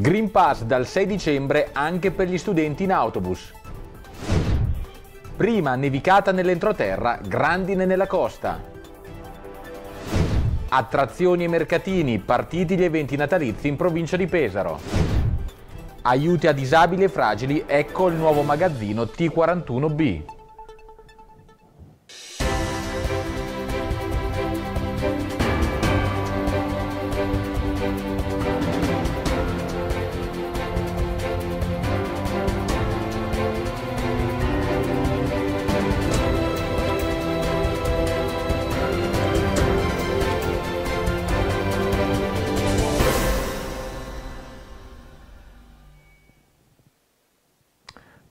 Green Pass dal 6 dicembre anche per gli studenti in autobus. Prima nevicata nell'entroterra, grandine nella costa. Attrazioni e mercatini, partiti gli eventi natalizi in provincia di Pesaro. Aiuti a disabili e fragili, ecco il nuovo magazzino T41B.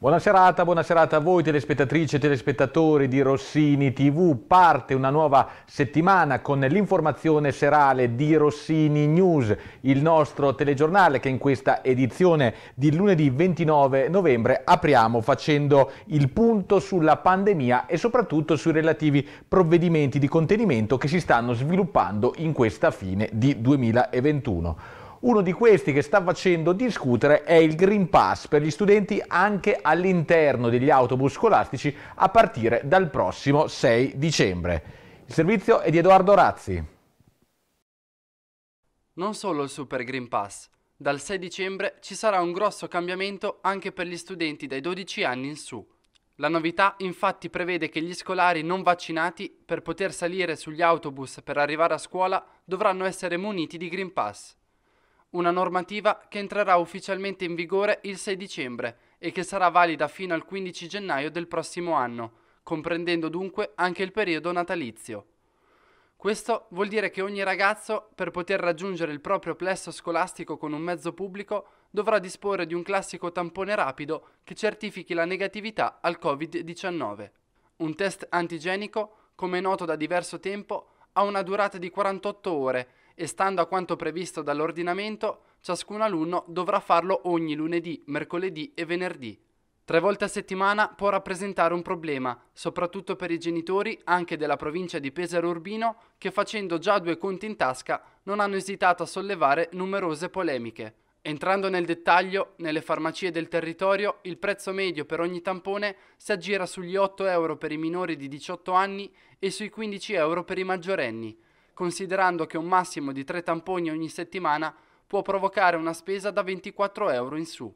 Buona serata, buona serata a voi telespettatrici e telespettatori di Rossini TV. Parte una nuova settimana con l'informazione serale di Rossini News, il nostro telegiornale che in questa edizione di lunedì 29 novembre apriamo facendo il punto sulla pandemia e soprattutto sui relativi provvedimenti di contenimento che si stanno sviluppando in questa fine di 2021. Uno di questi che sta facendo discutere è il Green Pass per gli studenti anche all'interno degli autobus scolastici a partire dal prossimo 6 dicembre. Il servizio è di Edoardo Razzi. Non solo il Super Green Pass. Dal 6 dicembre ci sarà un grosso cambiamento anche per gli studenti dai 12 anni in su. La novità infatti prevede che gli scolari non vaccinati, per poter salire sugli autobus per arrivare a scuola, dovranno essere muniti di Green Pass una normativa che entrerà ufficialmente in vigore il 6 dicembre e che sarà valida fino al 15 gennaio del prossimo anno, comprendendo dunque anche il periodo natalizio. Questo vuol dire che ogni ragazzo, per poter raggiungere il proprio plesso scolastico con un mezzo pubblico, dovrà disporre di un classico tampone rapido che certifichi la negatività al Covid-19. Un test antigenico, come noto da diverso tempo, ha una durata di 48 ore e stando a quanto previsto dall'ordinamento, ciascun alunno dovrà farlo ogni lunedì, mercoledì e venerdì. Tre volte a settimana può rappresentare un problema, soprattutto per i genitori anche della provincia di Pesaro Urbino che facendo già due conti in tasca non hanno esitato a sollevare numerose polemiche. Entrando nel dettaglio, nelle farmacie del territorio il prezzo medio per ogni tampone si aggira sugli 8 euro per i minori di 18 anni e sui 15 euro per i maggiorenni considerando che un massimo di 3 tamponi ogni settimana può provocare una spesa da 24 euro in su.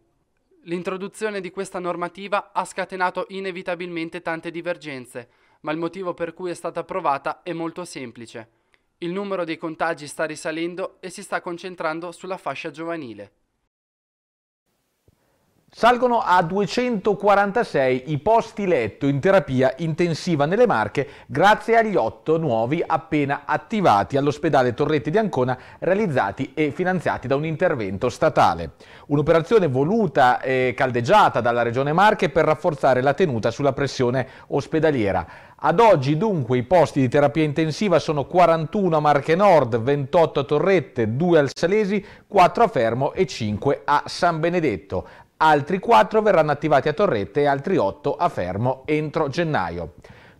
L'introduzione di questa normativa ha scatenato inevitabilmente tante divergenze, ma il motivo per cui è stata approvata è molto semplice. Il numero dei contagi sta risalendo e si sta concentrando sulla fascia giovanile. Salgono a 246 i posti letto in terapia intensiva nelle Marche grazie agli otto nuovi appena attivati all'ospedale Torretti di Ancona realizzati e finanziati da un intervento statale. Un'operazione voluta e caldeggiata dalla Regione Marche per rafforzare la tenuta sulla pressione ospedaliera. Ad oggi dunque i posti di terapia intensiva sono 41 a Marche Nord, 28 a Torrette, 2 al Salesi, 4 a Fermo e 5 a San Benedetto altri 4 verranno attivati a Torrette e altri 8 a Fermo entro gennaio.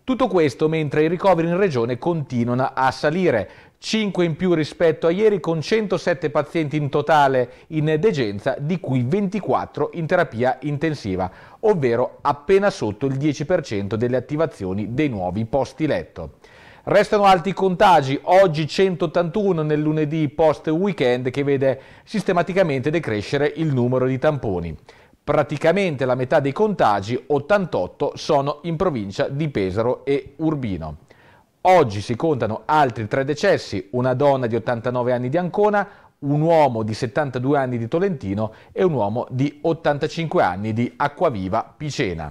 Tutto questo mentre i ricoveri in regione continuano a salire, 5 in più rispetto a ieri con 107 pazienti in totale in degenza, di cui 24 in terapia intensiva, ovvero appena sotto il 10% delle attivazioni dei nuovi posti letto. Restano alti i contagi, oggi 181 nel lunedì post weekend che vede sistematicamente decrescere il numero di tamponi. Praticamente la metà dei contagi, 88, sono in provincia di Pesaro e Urbino. Oggi si contano altri tre decessi, una donna di 89 anni di Ancona, un uomo di 72 anni di Tolentino e un uomo di 85 anni di Acquaviva Picena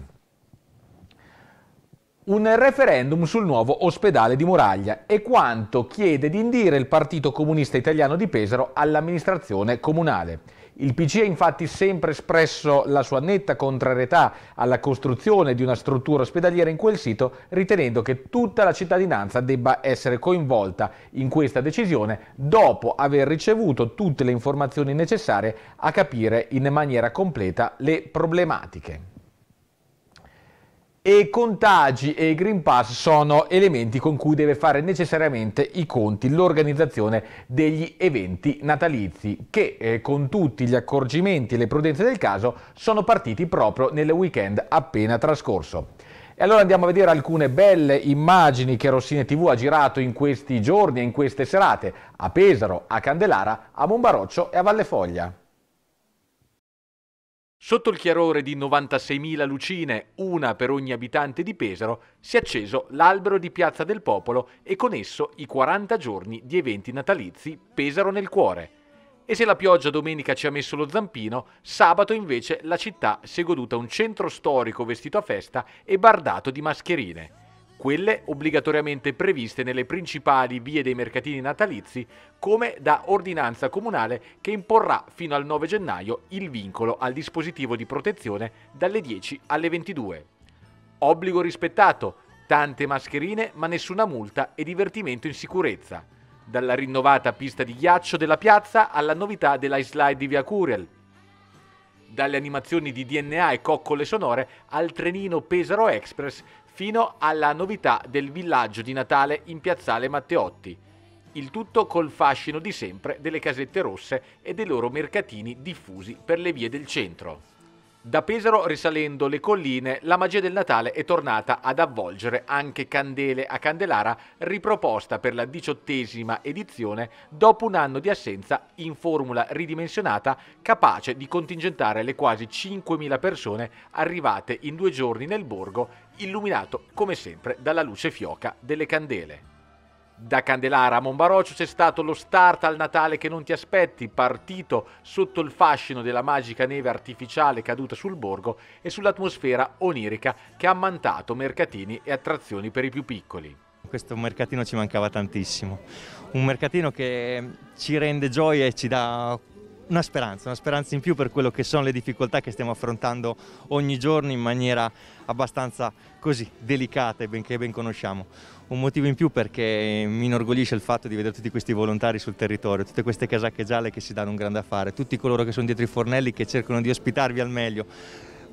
un referendum sul nuovo ospedale di Moraglia e quanto chiede di indire il Partito Comunista Italiano di Pesaro all'amministrazione comunale. Il PC ha infatti sempre espresso la sua netta contrarietà alla costruzione di una struttura ospedaliera in quel sito, ritenendo che tutta la cittadinanza debba essere coinvolta in questa decisione dopo aver ricevuto tutte le informazioni necessarie a capire in maniera completa le problematiche e contagi e Green Pass sono elementi con cui deve fare necessariamente i conti l'organizzazione degli eventi natalizi che eh, con tutti gli accorgimenti e le prudenze del caso sono partiti proprio nel weekend appena trascorso. E allora andiamo a vedere alcune belle immagini che Rossini TV ha girato in questi giorni e in queste serate a Pesaro, a Candelara, a Bombaroccio e a Valle Foglia. Sotto il chiarore di 96.000 lucine, una per ogni abitante di Pesaro, si è acceso l'albero di Piazza del Popolo e con esso i 40 giorni di eventi natalizi Pesaro nel cuore. E se la pioggia domenica ci ha messo lo zampino, sabato invece la città si è goduta un centro storico vestito a festa e bardato di mascherine quelle obbligatoriamente previste nelle principali vie dei mercatini natalizi, come da ordinanza comunale che imporrà fino al 9 gennaio il vincolo al dispositivo di protezione dalle 10 alle 22. Obbligo rispettato, tante mascherine ma nessuna multa e divertimento in sicurezza. Dalla rinnovata pista di ghiaccio della piazza alla novità della slide di Via Curiel, dalle animazioni di DNA e coccole sonore al trenino Pesaro Express fino alla novità del villaggio di Natale in piazzale Matteotti. Il tutto col fascino di sempre delle casette rosse e dei loro mercatini diffusi per le vie del centro. Da Pesaro, risalendo le colline, la magia del Natale è tornata ad avvolgere anche Candele a Candelara, riproposta per la diciottesima edizione dopo un anno di assenza in formula ridimensionata capace di contingentare le quasi 5.000 persone arrivate in due giorni nel borgo, illuminato come sempre dalla luce fioca delle candele da Candelara a Monbaroccio c'è stato lo start al Natale che non ti aspetti, partito sotto il fascino della magica neve artificiale caduta sul borgo e sull'atmosfera onirica che ha ammantato mercatini e attrazioni per i più piccoli. Questo mercatino ci mancava tantissimo, un mercatino che ci rende gioia e ci dà una speranza, una speranza in più per quello che sono le difficoltà che stiamo affrontando ogni giorno in maniera abbastanza così delicate, benché ben, ben conosciamo. Un motivo in più perché mi inorgoglisce il fatto di vedere tutti questi volontari sul territorio, tutte queste casacche gialle che si danno un grande affare, tutti coloro che sono dietro i fornelli che cercano di ospitarvi al meglio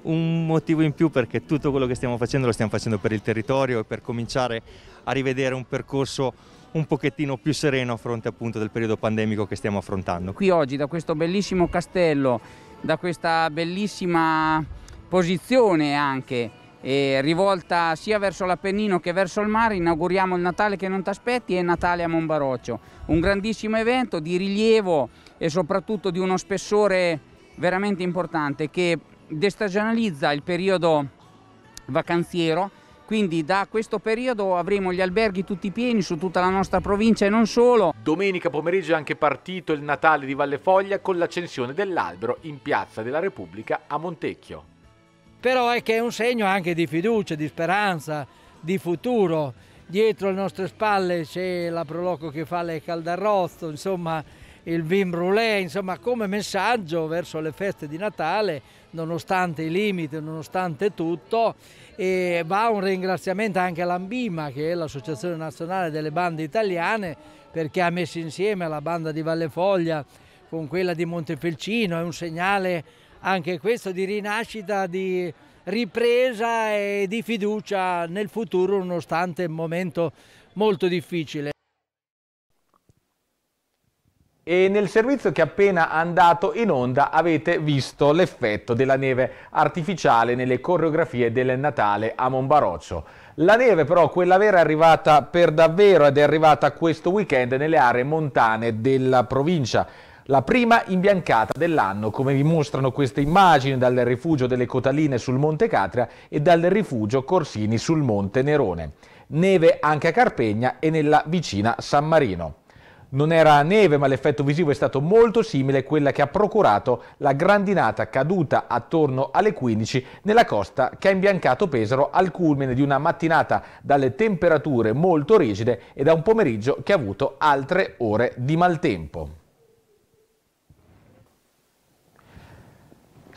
un motivo in più perché tutto quello che stiamo facendo lo stiamo facendo per il territorio e per cominciare a rivedere un percorso un pochettino più sereno a fronte appunto del periodo pandemico che stiamo affrontando. Qui oggi da questo bellissimo castello, da questa bellissima posizione anche e rivolta sia verso l'Appennino che verso il mare, inauguriamo il Natale che non ti aspetti e Natale a Monbaroccio. Un grandissimo evento di rilievo e soprattutto di uno spessore veramente importante che destagionalizza il periodo vacanziero, quindi da questo periodo avremo gli alberghi tutti pieni su tutta la nostra provincia e non solo. Domenica pomeriggio è anche partito il Natale di Valle Foglia con l'accensione dell'albero in Piazza della Repubblica a Montecchio però è che è un segno anche di fiducia, di speranza, di futuro. Dietro le nostre spalle c'è la Proloco che fa le caldarrozzo, insomma il Vim brûlé, insomma come messaggio verso le feste di Natale, nonostante i limiti, nonostante tutto, e va un ringraziamento anche all'Ambima che è l'Associazione Nazionale delle Bande Italiane perché ha messo insieme la banda di Valle Foglia con quella di Montefelcino, è un segnale anche questo di rinascita, di ripresa e di fiducia nel futuro nonostante un momento molto difficile. E nel servizio che appena andato in onda avete visto l'effetto della neve artificiale nelle coreografie del Natale a Monbaroccio. La neve però, quella vera, è arrivata per davvero ed è arrivata questo weekend nelle aree montane della provincia la prima imbiancata dell'anno, come vi mostrano queste immagini dal rifugio delle Cotaline sul Monte Catria e dal rifugio Corsini sul Monte Nerone. Neve anche a Carpegna e nella vicina San Marino. Non era neve, ma l'effetto visivo è stato molto simile a quella che ha procurato la grandinata caduta attorno alle 15 nella costa che ha imbiancato Pesaro al culmine di una mattinata dalle temperature molto rigide e da un pomeriggio che ha avuto altre ore di maltempo.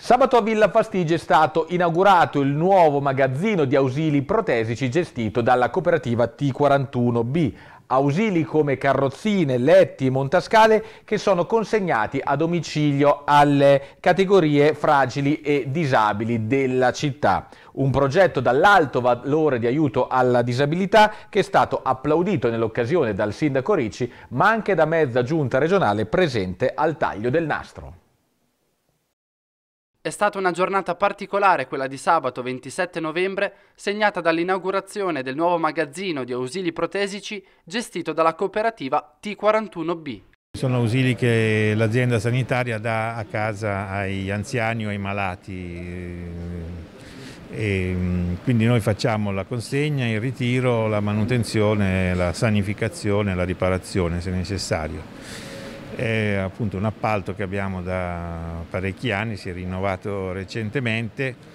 Sabato a Villa Fastige è stato inaugurato il nuovo magazzino di ausili protesici gestito dalla cooperativa T41B. Ausili come carrozzine, letti, montascale che sono consegnati a domicilio alle categorie fragili e disabili della città. Un progetto dall'alto valore di aiuto alla disabilità che è stato applaudito nell'occasione dal sindaco Ricci ma anche da mezza giunta regionale presente al taglio del nastro. È stata una giornata particolare quella di sabato 27 novembre, segnata dall'inaugurazione del nuovo magazzino di ausili protesici gestito dalla cooperativa T41B. Sono ausili che l'azienda sanitaria dà a casa ai anziani o ai malati. E quindi noi facciamo la consegna, il ritiro, la manutenzione, la sanificazione, la riparazione se necessario. È appunto un appalto che abbiamo da parecchi anni, si è rinnovato recentemente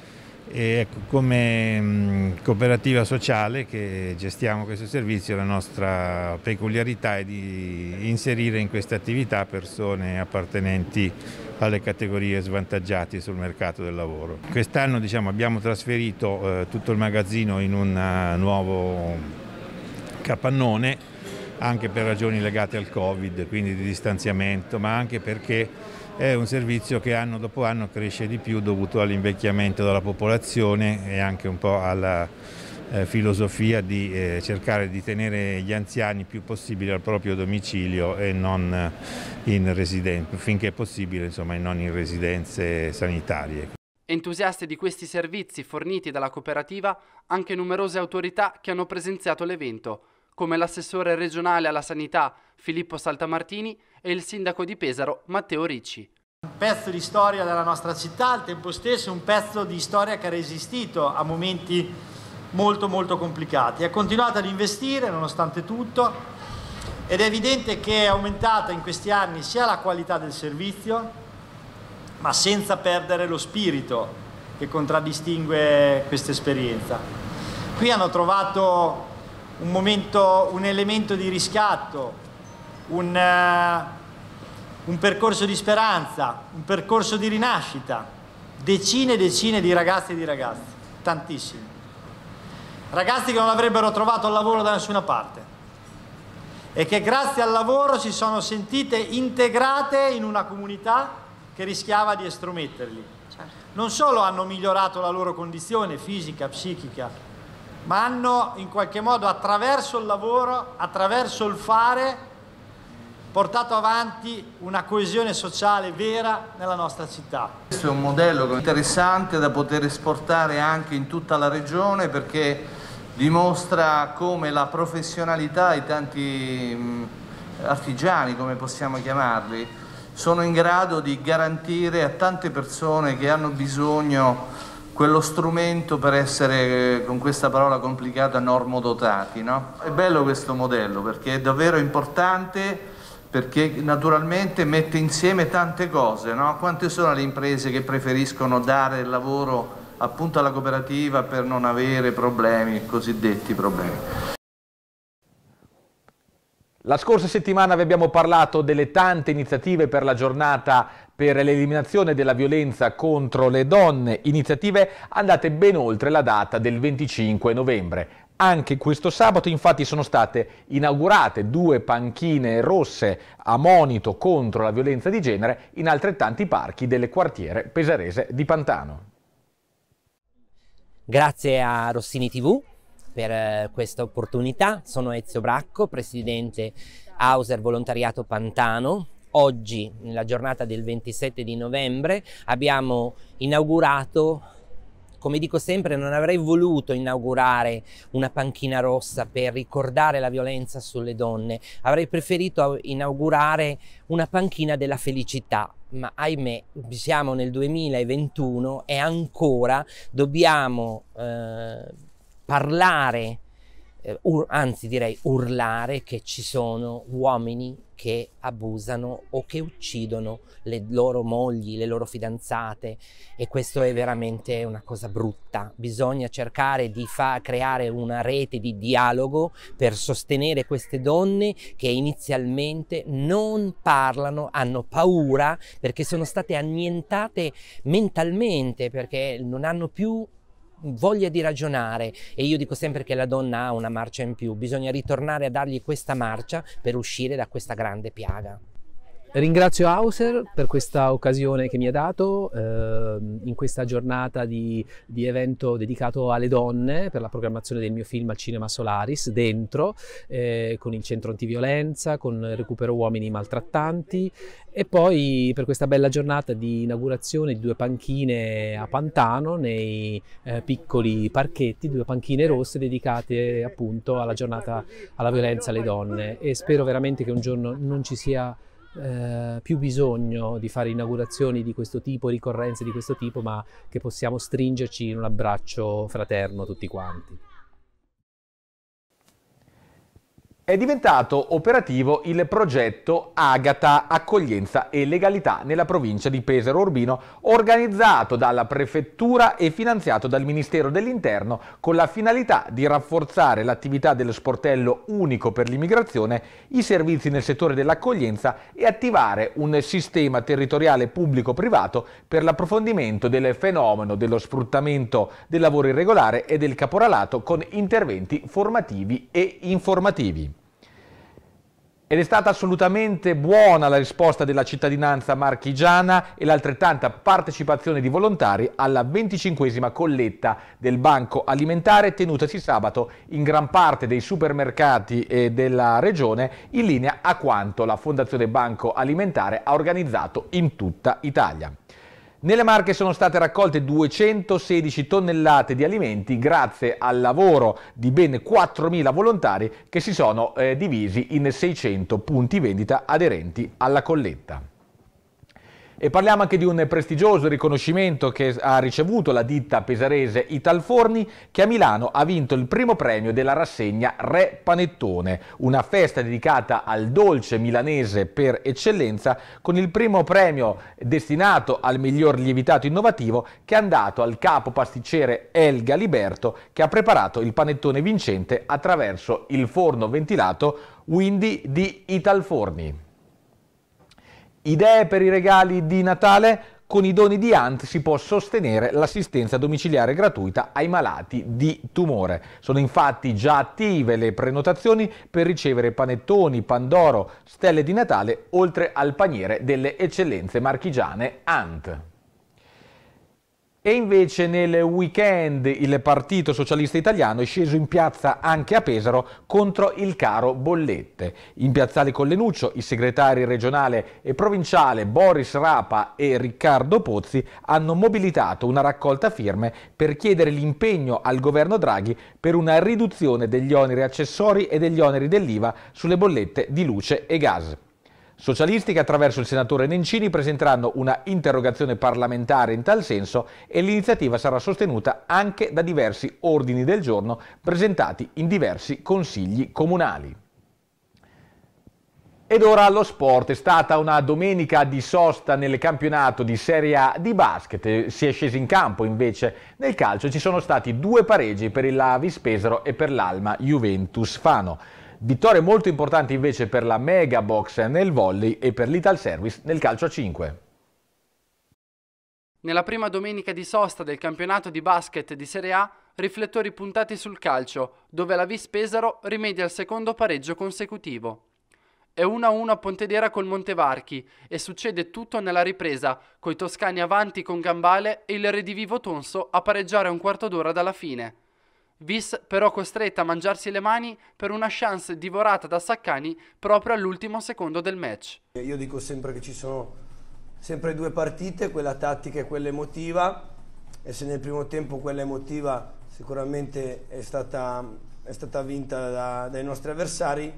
e ecco, come mm, cooperativa sociale che gestiamo questo servizio la nostra peculiarità è di inserire in questa attività persone appartenenti alle categorie svantaggiate sul mercato del lavoro. Quest'anno diciamo, abbiamo trasferito eh, tutto il magazzino in un eh, nuovo capannone anche per ragioni legate al Covid, quindi di distanziamento, ma anche perché è un servizio che anno dopo anno cresce di più dovuto all'invecchiamento della popolazione e anche un po' alla eh, filosofia di eh, cercare di tenere gli anziani più possibile al proprio domicilio e non eh, in residenza, finché possibile insomma e non in residenze sanitarie. Entusiaste di questi servizi forniti dalla cooperativa anche numerose autorità che hanno presenziato l'evento come l'assessore regionale alla sanità Filippo Saltamartini e il sindaco di Pesaro Matteo Ricci. Un pezzo di storia della nostra città, al tempo stesso un pezzo di storia che ha resistito a momenti molto molto complicati. Ha continuato ad investire nonostante tutto ed è evidente che è aumentata in questi anni sia la qualità del servizio ma senza perdere lo spirito che contraddistingue questa esperienza. Qui hanno trovato un, momento, un elemento di riscatto, un, uh, un percorso di speranza, un percorso di rinascita. Decine e decine di ragazzi e di ragazze, tantissimi. Ragazzi che non avrebbero trovato lavoro da nessuna parte e che grazie al lavoro si sono sentite integrate in una comunità che rischiava di estrometterli. Certo. Non solo hanno migliorato la loro condizione fisica, psichica, ma hanno in qualche modo attraverso il lavoro, attraverso il fare, portato avanti una coesione sociale vera nella nostra città. Questo è un modello interessante da poter esportare anche in tutta la regione perché dimostra come la professionalità e tanti mm, artigiani, come possiamo chiamarli, sono in grado di garantire a tante persone che hanno bisogno quello strumento per essere, eh, con questa parola complicata, normodotati. No? È bello questo modello perché è davvero importante perché naturalmente mette insieme tante cose. No? Quante sono le imprese che preferiscono dare il lavoro appunto alla cooperativa per non avere problemi, cosiddetti problemi? La scorsa settimana vi abbiamo parlato delle tante iniziative per la giornata per l'eliminazione della violenza contro le donne, iniziative andate ben oltre la data del 25 novembre. Anche questo sabato infatti sono state inaugurate due panchine rosse a monito contro la violenza di genere in altrettanti parchi del quartiere pesarese di Pantano. Grazie a Rossini TV per eh, questa opportunità, sono Ezio Bracco, presidente Hauser Volontariato Pantano oggi, nella giornata del 27 di novembre, abbiamo inaugurato come dico sempre, non avrei voluto inaugurare una panchina rossa per ricordare la violenza sulle donne, avrei preferito inaugurare una panchina della felicità. Ma ahimè, siamo nel 2021 e ancora dobbiamo eh, parlare eh, ur- anzi direi urlare che ci sono uomini che abusano o che uccidono le loro mogli, le loro fidanzate e questo è veramente una cosa brutta. Bisogna cercare di fa- creare una rete di dialogo per sostenere queste donne che inizialmente non parlano, hanno paura perché sono state annientate mentalmente, perché non hanno più voglia di ragionare e io dico sempre che la donna ha una marcia in più, bisogna ritornare a dargli questa marcia per uscire da questa grande piaga. Ringrazio Hauser per questa occasione che mi ha dato eh, in questa giornata di, di, evento dedicato alle donne per la programmazione del mio film al Cinema Solaris, dentro, eh, con il centro antiviolenza, con recupero uomini maltrattanti e poi per questa bella giornata di inaugurazione di due panchine a Pantano nei eh, piccoli parchetti, due panchine rosse dedicate appunto alla giornata alla violenza alle donne e spero veramente che un giorno non ci sia eh, più bisogno di fare inaugurazioni di questo tipo, ricorrenze di questo tipo, ma che possiamo stringerci in un abbraccio fraterno tutti quanti. È diventato operativo il progetto Agata Accoglienza e Legalità nella provincia di Pesaro Urbino, organizzato dalla Prefettura e finanziato dal Ministero dell'Interno con la finalità di rafforzare l'attività dello sportello unico per l'immigrazione, i servizi nel settore dell'accoglienza e attivare un sistema territoriale pubblico-privato per l'approfondimento del fenomeno dello sfruttamento del lavoro irregolare e del caporalato con interventi formativi e informativi. Ed è stata assolutamente buona la risposta della cittadinanza marchigiana e l'altrettanta partecipazione di volontari alla 25 colletta del Banco Alimentare tenutasi sabato in gran parte dei supermercati eh, della regione in linea a quanto la Fondazione Banco Alimentare ha organizzato in tutta Italia. Nelle Marche sono state raccolte 216 tonnellate di alimenti grazie al lavoro di ben 4.000 volontari che si sono eh, divisi in 600 punti vendita aderenti alla colletta. E parliamo anche di un prestigioso riconoscimento che ha ricevuto la ditta pesarese Italforni che a Milano ha vinto il primo premio della rassegna Re Panettone, una festa dedicata al dolce milanese per eccellenza con il primo premio destinato al miglior lievitato innovativo che è andato al capo pasticcere El Galiberto che ha preparato il panettone vincente attraverso il forno ventilato Windy di Italforni. Idee per i regali di Natale? Con i doni di Ant si può sostenere l'assistenza domiciliare gratuita ai malati di tumore. Sono infatti già attive le prenotazioni per ricevere panettoni, pandoro, stelle di Natale, oltre al paniere delle eccellenze marchigiane Ant. E invece nel weekend il Partito Socialista Italiano è sceso in piazza anche a Pesaro contro il caro bollette. In piazzale Collenuccio i segretari regionale e provinciale Boris Rapa e Riccardo Pozzi hanno mobilitato una raccolta firme per chiedere l'impegno al governo Draghi per una riduzione degli oneri accessori e degli oneri dell'IVA sulle bollette di luce e gas. Socialisti che attraverso il senatore Nencini presenteranno una interrogazione parlamentare in tal senso e l'iniziativa sarà sostenuta anche da diversi ordini del giorno presentati in diversi consigli comunali. Ed ora allo sport, è stata una domenica di sosta nel campionato di Serie A di basket, si è sceso in campo invece nel calcio, ci sono stati due pareggi per il Lavis Pesaro e per l'Alma Juventus Fano. Vittorie molto importanti invece per la Mega Box nel volley e per l'Ital Service nel calcio a 5. Nella prima domenica di sosta del campionato di basket di Serie A, riflettori puntati sul calcio, dove la Vis Pesaro rimedia al secondo pareggio consecutivo. È 1-1 a Pontedera col Montevarchi e succede tutto nella ripresa, coi toscani avanti con Gambale e il redivivo Tonso a pareggiare un quarto d'ora dalla fine. Vis però costretta a mangiarsi le mani per una chance divorata da Saccani proprio all'ultimo secondo del match. Io dico sempre che ci sono sempre due partite, quella tattica e quella emotiva e se nel primo tempo quella emotiva sicuramente è stata, è stata vinta da, dai nostri avversari,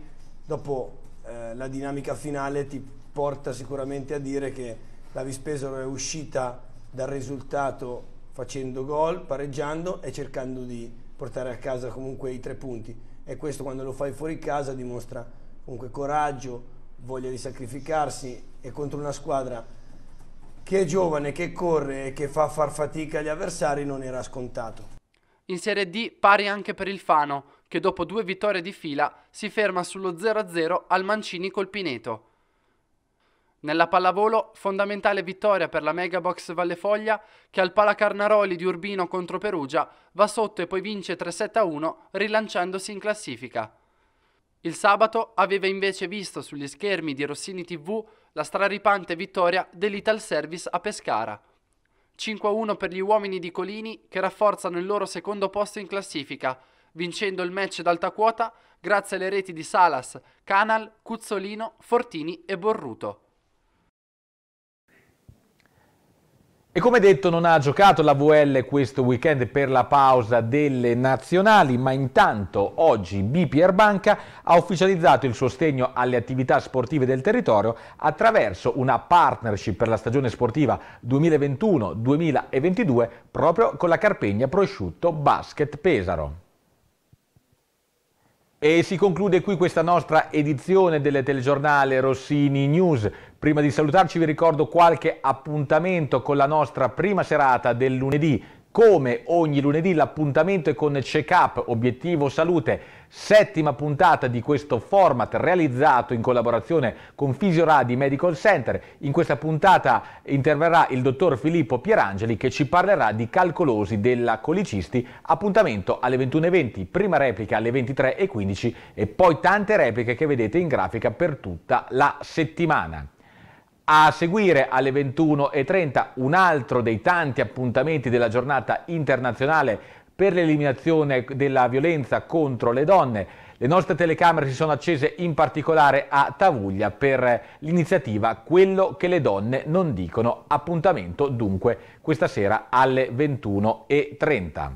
dopo eh, la dinamica finale ti porta sicuramente a dire che la Vispesaro è uscita dal risultato facendo gol, pareggiando e cercando di portare a casa comunque i tre punti e questo quando lo fai fuori casa dimostra comunque coraggio, voglia di sacrificarsi e contro una squadra che è giovane, che corre e che fa far fatica agli avversari non era scontato. In Serie D pari anche per il Fano, che dopo due vittorie di fila si ferma sullo 0-0 al Mancini col Pineto. Nella pallavolo, fondamentale vittoria per la Megabox Vallefoglia che al Palacarnaroli di Urbino contro Perugia va sotto e poi vince 3-7-1 rilanciandosi in classifica. Il sabato aveva invece visto sugli schermi di Rossini TV la straripante vittoria dell'Ital Service a Pescara. 5-1 per gli uomini di Colini che rafforzano il loro secondo posto in classifica, vincendo il match d'alta quota grazie alle reti di Salas, Canal, Cuzzolino, Fortini e Borruto. E come detto non ha giocato la VL questo weekend per la pausa delle nazionali, ma intanto oggi BPR Banca ha ufficializzato il sostegno alle attività sportive del territorio attraverso una partnership per la stagione sportiva 2021-2022 proprio con la Carpegna Prosciutto Basket Pesaro. E si conclude qui questa nostra edizione del telegiornale Rossini News. Prima di salutarci vi ricordo qualche appuntamento con la nostra prima serata del lunedì come ogni lunedì l'appuntamento è con Check Up Obiettivo Salute, settima puntata di questo format realizzato in collaborazione con Fisioradi Medical Center. In questa puntata interverrà il dottor Filippo Pierangeli che ci parlerà di calcolosi della colicisti, appuntamento alle 21.20, prima replica alle 23.15 e poi tante repliche che vedete in grafica per tutta la settimana. A seguire alle 21.30 un altro dei tanti appuntamenti della giornata internazionale per l'eliminazione della violenza contro le donne. Le nostre telecamere si sono accese in particolare a Tavuglia per l'iniziativa Quello che le donne non dicono, appuntamento dunque questa sera alle 21.30.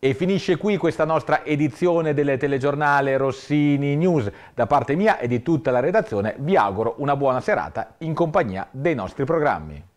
E finisce qui questa nostra edizione del telegiornale Rossini News. Da parte mia e di tutta la redazione vi auguro una buona serata in compagnia dei nostri programmi.